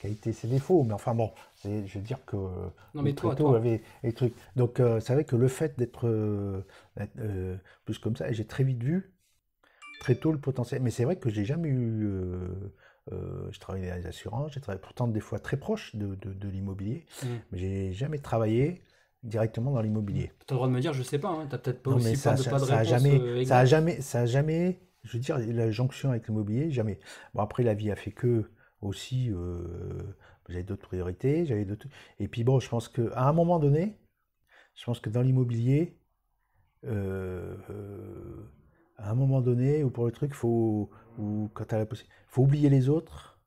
qualités, ses défauts. Mais enfin bon, je veux dire que non, mais toi, avait les trucs. Donc, c'est vrai que le fait d'être plus comme ça, j'ai très vite vu très tôt le potentiel. Mais c'est vrai que j'ai jamais eu. Euh, euh, je travaillais dans les assurances, j'ai travaillé pourtant des fois très proche de, l'immobilier, mmh. mais j'ai jamais travaillé directement dans l'immobilier. Mmh. Tu as le droit de me dire, je sais pas, hein, tu n'as peut-être pas aussi ça, pas de, ça réponse a jamais, euh, ça a jamais, ça a jamais, je veux dire, la jonction avec l'immobilier, jamais. Bon, après, la vie a fait que aussi, j'avais d'autres priorités, j'avais d'autres. Et puis bon, je pense qu'à un moment donné, je pense que dans l'immobilier, à un moment donné, ou pour le truc, faut, ou quand as la faut oublier les autres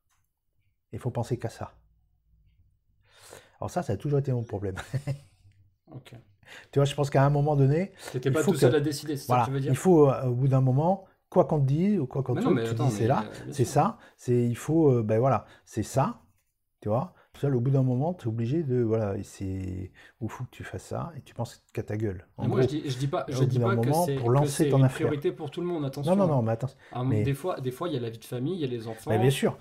et faut penser qu'à ça. Alors ça, ça a toujours été mon problème. ok. Tu vois, je pense qu'à un moment donné, c'était pas tout seul à décider. C'est ça Il faut, euh, au bout d'un moment, quoi qu'on te dise ou quoi qu'on te dise, c'est là, euh, c'est ça, c'est il faut, euh, ben voilà, c'est ça, tu vois au bout d'un moment, tu es obligé de. Voilà, c'est. ouf que tu fasses ça et tu penses qu'à ta gueule. moi, je, dis, pas, je dis pas que c'est pour lancer une priorité pour tout le monde, attention. Non, non, non, mais attention. Ah, des fois, des fois, il y a la vie de famille, il y a les enfants. Mais bien sûr.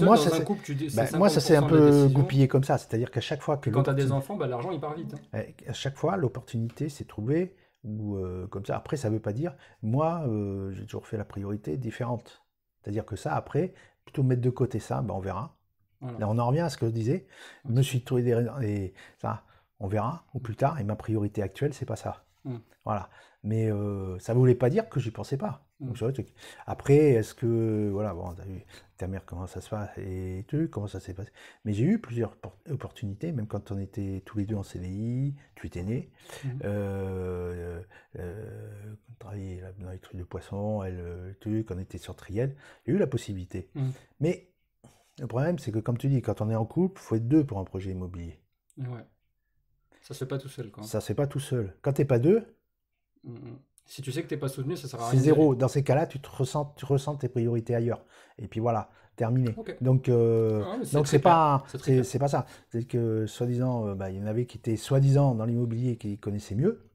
moi, ça, c'est s'est un peu goupillé comme ça. C'est-à-dire qu'à chaque fois que. Quand tu as des enfants, ben, l'argent, il part vite. Hein. Eh, à chaque fois, l'opportunité s'est trouvée ou euh, comme ça. Après, ça veut pas dire, moi, euh, j'ai toujours fait la priorité différente. C'est-à-dire que ça, après, plutôt mettre de côté ça, ben on verra. Là, on en revient à ce que je disais. Je me suis trouvé des raisons. Et ça, on verra, ou plus tard. Et ma priorité actuelle, c'est pas ça. Hum. Voilà. Mais euh, ça ne voulait pas dire que je n'y pensais pas. Hum. Après, est-ce que. Voilà, bon, as vu ta mère, comment ça se passe Et comment ça s'est passé Mais j'ai eu plusieurs opportunités, même quand on était tous les deux en CDI, tu étais né. on hum. euh, euh, travaillait dans les trucs de poisson, elle, tu, quand on était sur Triel, j'ai eu la possibilité. Mais le problème, c'est que comme tu dis, quand on est en couple, il faut être deux pour un projet immobilier. Ouais. Ça se fait pas tout seul. Quoi. Ça se fait pas tout seul. Quand t'es pas deux. Hum, hum. Si tu sais que t'es pas soutenu, ça sert à C'est zéro. Dans ces cas-là, tu te ressens, tu ressens tes priorités ailleurs. Et puis voilà, terminé. Donc, euh, ah, c'est pas, c'est pas ça. C'est que soi-disant, euh, bah, il y en avait qui étaient soi-disant dans l'immobilier qui connaissaient mieux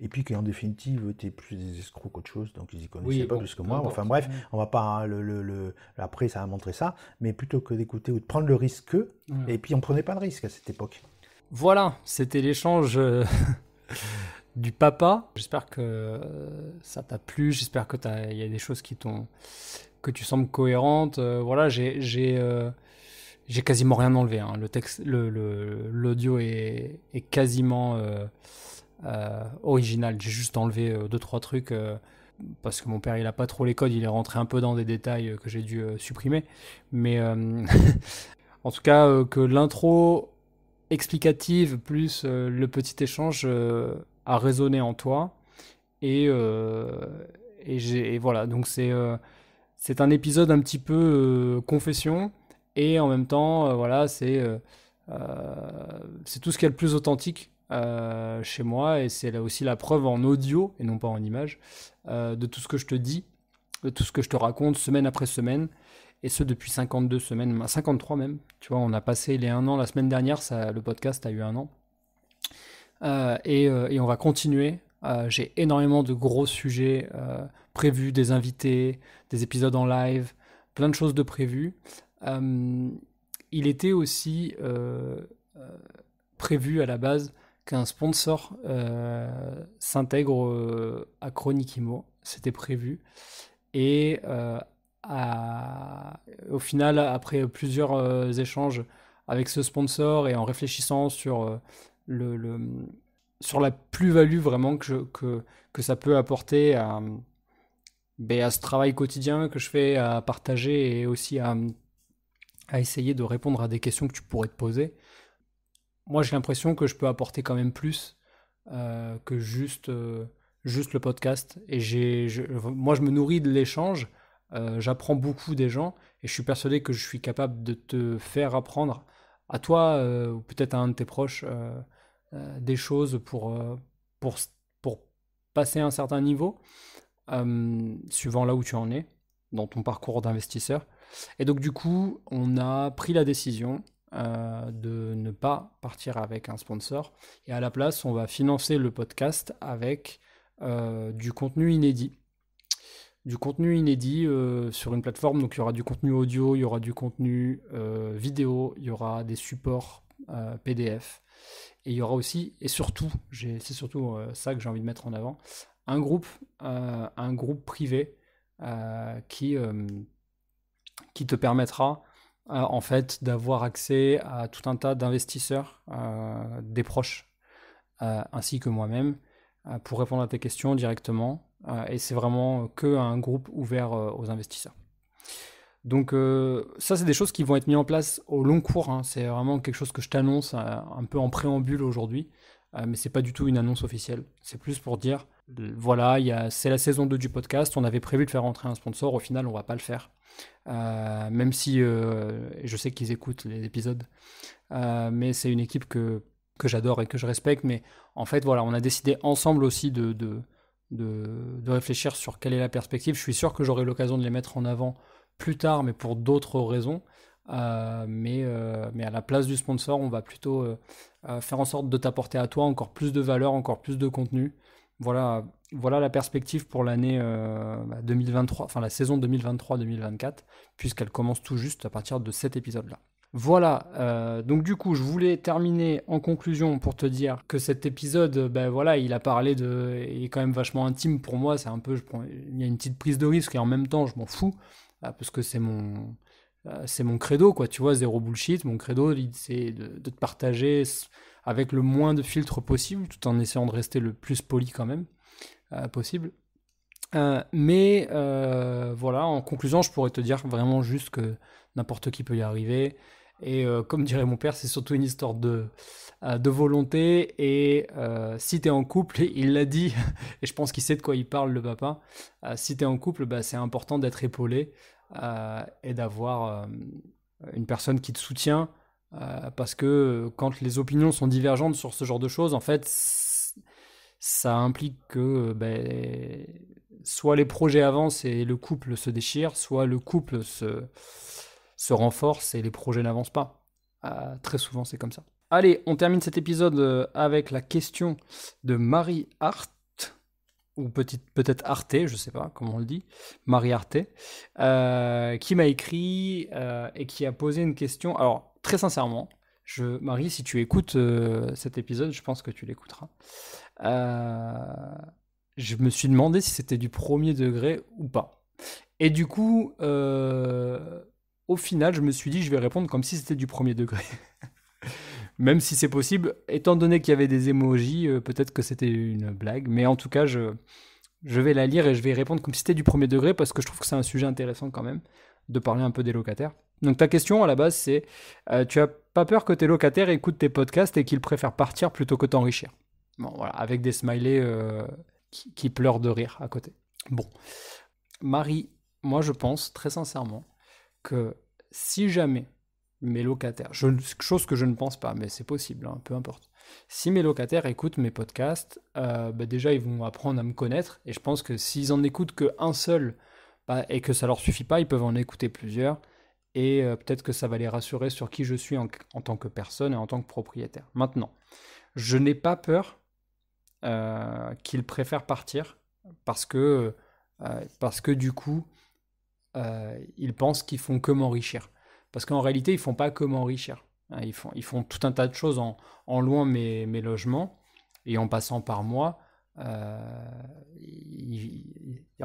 et puis qu'en définitive, tu plus des escrocs qu'autre chose, donc ils y connaissaient pas plus que moi. Enfin bref, on va pas, hein, le, après ça a montré ça, mais plutôt que d'écouter ou de prendre le risque, et puis on prenait pas de risque à cette époque. Voilà, c'était l'échange euh, du papa. J'espère que euh, ça t'a plu, j'espère que il y a des choses qui t'ont, que tu sembles cohérente. Euh, voilà, j'ai, j'ai, quasiment rien enlevé. Hein. Le texte, l'audio le, est, est, quasiment euh, original, J'ai juste enlevé 2 euh, deux trois trucs euh, parce que mon père il a pas trop les codes, il est rentré un peu dans des détails que j'ai dû supprimer. Mais en tout cas que l'intro explicative plus le petit échange a résonné en toi et et, voilà donc c'est c'est un épisode un petit peu confession et en même temps voilà c'est c'est tout ce qui est le plus authentique euh, chez moi, et c'est là aussi la preuve en audio, et non pas en image, euh, de tout ce que je te dis, de tout ce que je te raconte semaine après semaine, et ce depuis 52 semaines, 53 même. Tu vois, on a passé les un an, la semaine dernière, ça, le podcast a eu un an. Euh, et, et, on va continuer. J'ai énormément de gros sujets prévus, des invités, des épisodes en live, plein de choses de prévues. il était aussi prévu à la base qu'un sponsor euh, s'intègre euh, à Chronique C'était prévu. Et euh, à... au final, après plusieurs échanges avec ce sponsor et en réfléchissant sur, le, sur la plus-value vraiment que, que, que, ça peut apporter à, ben, à ce travail quotidien que je fais à partager et aussi à, à essayer de répondre à des questions que tu pourrais te poser moi j'ai l'impression que je peux apporter quand même plus euh, que juste, euh, juste le podcast. Et j'ai, moi je me nourris de l'échange, euh, j'apprends beaucoup des gens et je suis persuadé que je suis capable de te faire apprendre à toi ou peut-être à un de tes proches des choses pour, pour, pour passer un certain niveau, suivant là où tu en es dans ton parcours d'investisseur. Et donc du coup, on a pris la décision euh, de ne pas partir avec un sponsor. Et à la place, on va financer le podcast avec euh, du contenu inédit. Du contenu inédit euh, sur une plateforme. Donc il y aura du contenu audio, il y aura du contenu vidéo, il y aura des supports PDF. Et il y aura aussi, et surtout, c'est surtout ça que j'ai envie de mettre en avant, un groupe, un groupe privé qui, qui te permettra euh, en fait, d'avoir accès à tout un tas d'investisseurs, euh, des proches, euh, ainsi que moi-même, pour répondre à tes questions directement. et c'est vraiment que un groupe ouvert aux investisseurs. Donc ça, c'est des choses qui vont être mises en place au long cours. Hein. C'est vraiment quelque chose que je t'annonce un peu en préambule aujourd'hui, mais c'est pas du tout une annonce officielle. C'est plus pour dire, voilà, c'est la saison 2 du podcast, on avait prévu de faire entrer un sponsor, au final, on va pas le faire. Euh, même si euh, je sais qu'ils écoutent les épisodes, euh, mais c'est une équipe que, que j'adore et que je respecte. Mais en fait, voilà, on a décidé ensemble aussi de, de, de, réfléchir sur quelle est la perspective. Je suis sûr que j'aurai l'occasion de les mettre en avant plus tard, mais pour d'autres raisons. mais, mais à la place du sponsor, on va plutôt faire en sorte de t'apporter à toi encore plus de valeur, encore plus de contenu. Voilà, voilà la perspective pour l'année 2023, euh, bah, enfin la saison 2023-2024, puisqu'elle commence tout juste à partir de cet épisode-là. Voilà, euh, donc du coup, je voulais terminer en conclusion pour te dire que cet épisode, ben voilà, il a parlé de. Il est quand même vachement intime pour moi, c'est un peu. Je prends, il y a une petite prise de risque et en même temps, je m'en fous, euh, parce que c'est mon. C'est mon credo, quoi, tu vois, zéro bullshit. Mon credo, c'est de te partager avec le moins de filtres possible, tout en essayant de rester le plus poli quand même. Euh, possible. Euh, mais euh, voilà, en conclusion, je pourrais te dire vraiment juste que n'importe qui peut y arriver. Et comme dirait mon père, c'est surtout une histoire de, de volonté. Et si tu es en couple, il l'a dit, et je pense qu'il sait de quoi il parle, le papa, si tu es en couple, bah, c'est important d'être épaulé et d'avoir une personne qui te soutient. parce que quand les opinions sont divergentes sur ce genre de choses, en fait, ça implique que euh, ben, soit les projets avancent et le couple se déchire, soit le couple se, renforce et les projets n'avancent pas. Ah, très souvent, c'est comme ça. Allez, on termine cet épisode euh, avec la question de Marie Hart, ou peut-être Arte, je ne sais pas comment on le dit, Marie Arte, euh, qui m'a écrit et qui a posé une question. Alors, très sincèrement, Marie, si tu écoutes euh, cet épisode, je pense que tu l'écouteras. Euh, je me suis demandé si c'était du premier degré ou pas. Et du coup, euh, au final, je me suis dit, je vais répondre comme si c'était du premier degré. Même si c'est possible, étant donné qu'il y avait des émojis, peut-être que c'était une blague. Mais en tout cas, je, je vais la lire et je vais répondre comme si c'était du premier degré parce que je trouve que c'est un sujet intéressant quand même de parler un peu des locataires. Donc ta question à la base, c'est tu as pas peur que tes locataires écoutent tes podcasts et qu'ils préfèrent partir plutôt que t'enrichir. Bon, voilà, avec des smileys euh, qui, pleurent de rire à côté. Bon. Marie, moi je pense très sincèrement que si jamais mes locataires, chose que je ne pense pas, mais c'est possible, hein, peu importe. Si mes locataires écoutent mes podcasts, euh, bah, déjà ils vont apprendre à me connaître et je pense que s'ils en écoutent qu'un seul bah, et que ça leur suffit pas, ils peuvent en écouter plusieurs et euh, peut-être que ça va les rassurer sur qui je suis en, tant que personne et en tant que propriétaire. Maintenant, je n'ai pas peur euh, qu'ils préfèrent partir parce que, euh, parce que du coup, ils pensent qu'ils font que m'enrichir. Parce qu'en réalité, ils font pas que m'enrichir. Hein, ils font, ils font tout un tas de choses en, en louant mes, logements et en passant par moi. en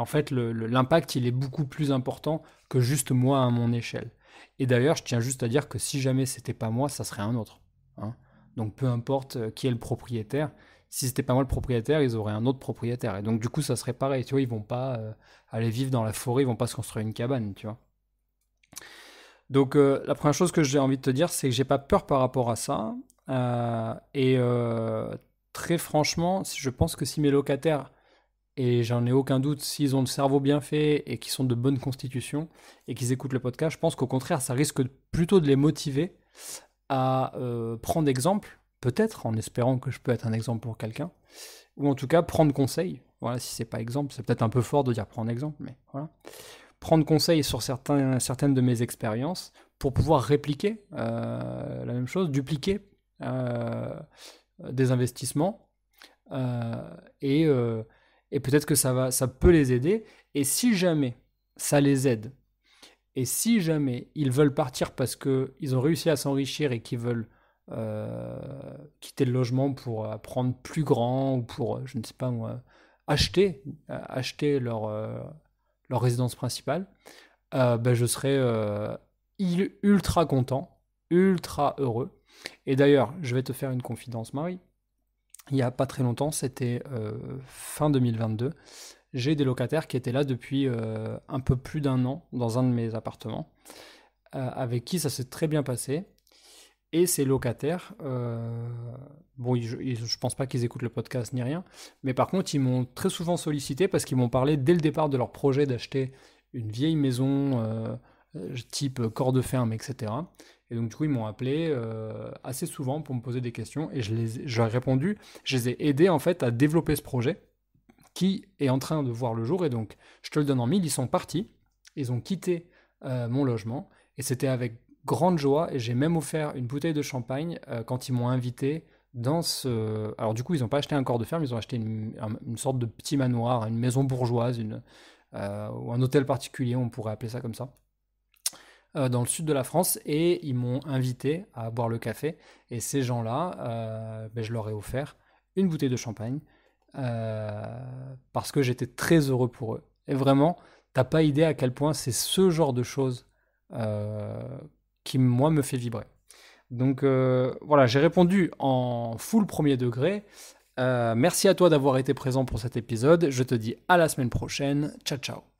fait, l'impact, il est beaucoup plus important que juste moi à mon échelle. Et d'ailleurs, je tiens juste à dire que si jamais c'était pas moi, ça serait un autre. Hein. Donc peu importe euh, qui est le propriétaire, si c'était pas moi le propriétaire, ils auraient un autre propriétaire. Et donc du coup, ça serait pareil. Tu vois, ils vont pas euh, aller vivre dans la forêt, ils vont pas se construire une cabane, tu vois. Donc euh, la première chose que j'ai envie de te dire, c'est que j'ai pas peur par rapport à ça. et très franchement, je pense que si mes locataires et j'en ai aucun doute, s'ils ont le cerveau bien fait et qu'ils sont de bonne constitution et qu'ils écoutent le podcast, je pense qu'au contraire, ça risque plutôt de les motiver à euh, prendre exemple, peut-être en espérant que je peux être un exemple pour quelqu'un, ou en tout cas prendre conseil. Voilà, si c'est pas exemple, c'est peut-être un peu fort de dire prendre exemple, mais voilà. Prendre conseil sur certains, certaines de mes expériences pour pouvoir répliquer euh, la même chose, dupliquer euh, des investissements et et peut-être que ça, va, ça peut les aider. Et si jamais ça les aide, et si jamais ils veulent partir parce qu'ils ont réussi à s'enrichir et qu'ils veulent euh, quitter le logement pour apprendre euh, prendre plus grand ou pour, euh, je ne sais pas moi, acheter, acheter leur, leur résidence principale, ben je serai ultra content, ultra heureux. Et d'ailleurs, je vais te faire une confidence, Marie il n'y a pas très longtemps, c'était euh, fin 2022, j'ai des locataires qui étaient là depuis euh, un peu plus d'un an dans un de mes appartements, euh, avec qui ça s'est très bien passé. Et ces locataires, bon, je je pense pas qu'ils écoutent le podcast ni rien, mais par contre, ils m'ont très souvent sollicité parce qu'ils m'ont parlé dès le départ de leur projet d'acheter une vieille maison type corps de ferme, etc. Et donc, du coup, ils m'ont appelé euh, assez souvent pour me poser des questions et je les ai répondu. Je les ai aidés en fait à développer ce projet qui est en train de voir le jour. Et donc, je te le donne en mille, ils sont partis, ils ont quitté euh, mon logement et c'était avec grande joie. Et j'ai même offert une bouteille de champagne euh, quand ils m'ont invité dans ce. Alors, du coup, ils n'ont pas acheté un corps de ferme, ils ont acheté une, sorte de petit manoir, une maison bourgeoise, une, ou un hôtel particulier, on pourrait appeler ça comme ça. Euh, dans le sud de la France et ils m'ont invité à boire le café. Et ces gens-là, euh, ben, je leur ai offert une bouteille de champagne euh, parce que j'étais très heureux pour eux. Et vraiment, t'as pas idée à quel point c'est ce genre de choses qui, moi, me fait vibrer. Donc voilà, j'ai répondu en full premier degré. merci à toi d'avoir été présent pour cet épisode. Je te dis à la semaine prochaine. Ciao ciao.